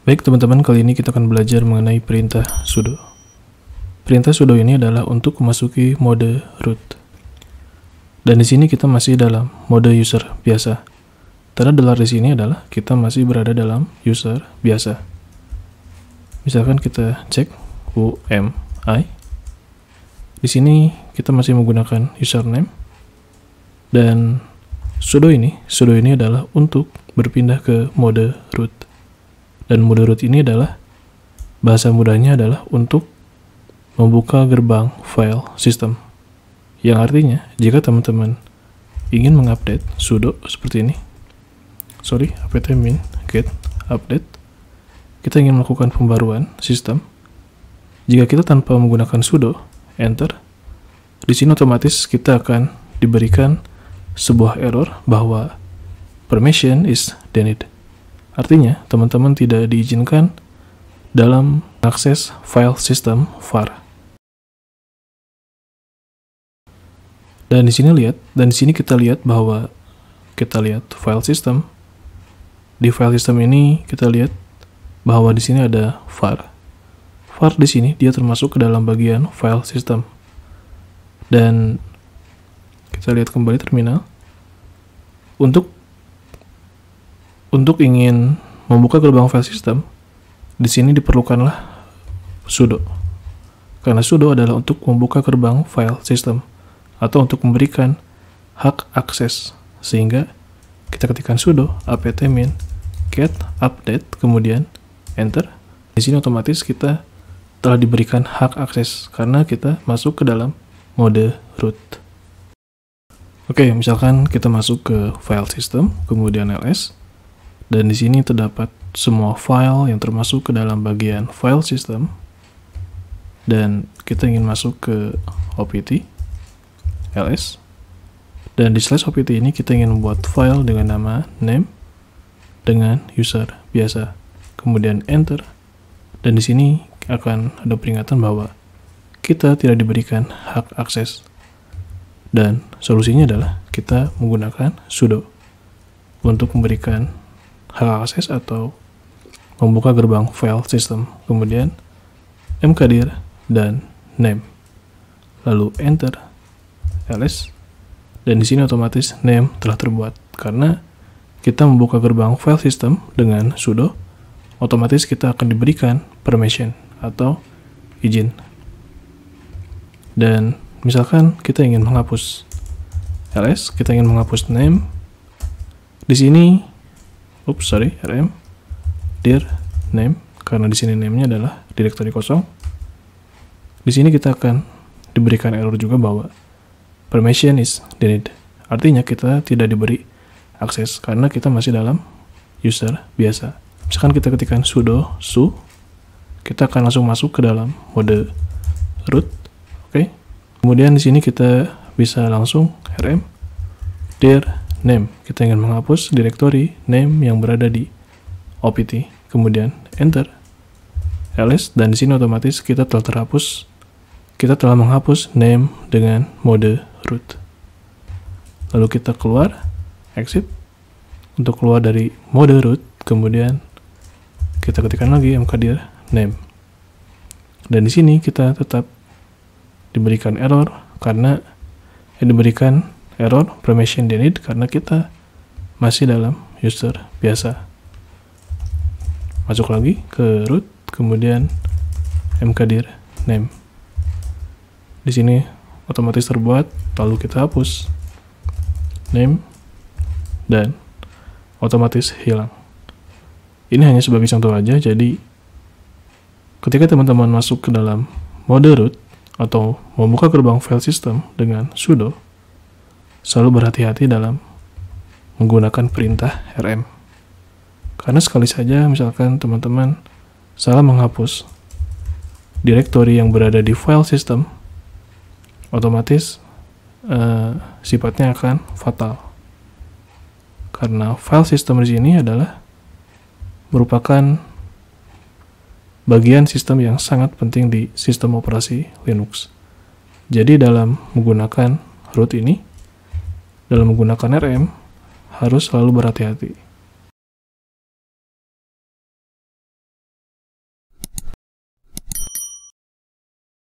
Baik teman-teman, kali ini kita akan belajar mengenai perintah sudo. Perintah sudo ini adalah untuk memasuki mode root. Dan di sini kita masih dalam mode user biasa. Tanda dolar di sini adalah kita masih berada dalam user biasa. Misalkan kita cek UMI. Di sini kita masih menggunakan username. Dan sudo ini, sudo ini adalah untuk berpindah ke mode root. Dan mudarat ini adalah bahasa mudahnya adalah untuk membuka gerbang file system Yang artinya, jika teman-teman ingin mengupdate sudo seperti ini, sorry, apt min get update, kita ingin melakukan pembaruan sistem. Jika kita tanpa menggunakan sudo, enter, di sini otomatis kita akan diberikan sebuah error bahwa permission is denied. Artinya, teman-teman tidak diizinkan dalam akses file system var. Dan di sini lihat, dan di sini kita lihat bahwa kita lihat file system. Di file system ini kita lihat bahwa di sini ada var. Var di sini dia termasuk ke dalam bagian file system. Dan kita lihat kembali terminal. Untuk untuk ingin membuka gerbang file system, di sini diperlukanlah sudo. Karena sudo adalah untuk membuka gerbang file system atau untuk memberikan hak akses. Sehingga kita ketikkan sudo apt min get update kemudian enter. Di sini otomatis kita telah diberikan hak akses karena kita masuk ke dalam mode root. Oke, misalkan kita masuk ke file system, kemudian ls, dan di sini terdapat semua file yang termasuk ke dalam bagian file system. Dan kita ingin masuk ke OPT, ls. Dan di slash OPT ini kita ingin membuat file dengan nama name dengan user biasa. Kemudian enter. Dan di sini akan ada peringatan bahwa kita tidak diberikan hak akses. Dan solusinya adalah kita menggunakan sudo untuk memberikan hak akses atau membuka gerbang file system, kemudian mkdir dan name. Lalu enter ls dan di sini otomatis name telah terbuat karena kita membuka gerbang file system dengan sudo otomatis kita akan diberikan permission atau izin. Dan misalkan kita ingin menghapus ls, kita ingin menghapus name. Di sini oops sorry rm dir name karena di sini namenya adalah direktori kosong di sini kita akan diberikan error juga bahwa permission is denied artinya kita tidak diberi akses karena kita masih dalam user biasa misalkan kita ketikkan sudo su kita akan langsung masuk ke dalam mode root oke okay? kemudian di sini kita bisa langsung rm dir name. Kita ingin menghapus directory name yang berada di OPT. Kemudian enter, ls, dan di sini otomatis kita telah terhapus. Kita telah menghapus name dengan mode root. Lalu kita keluar, exit. Untuk keluar dari mode root, kemudian kita ketikkan lagi mkdir name. Dan di sini kita tetap diberikan error karena yang eh, diberikan error permission denied karena kita masih dalam user biasa masuk lagi ke root kemudian mkdir name di sini otomatis terbuat lalu kita hapus name dan otomatis hilang ini hanya sebagai contoh aja jadi ketika teman-teman masuk ke dalam mode root atau membuka gerbang file system dengan sudo selalu berhati-hati dalam menggunakan perintah RM. Karena sekali saja misalkan teman-teman salah menghapus direktori yang berada di file system, otomatis eh, sifatnya akan fatal. Karena file system di sini adalah merupakan bagian sistem yang sangat penting di sistem operasi Linux. Jadi dalam menggunakan root ini, dalam menggunakan RM harus selalu berhati-hati.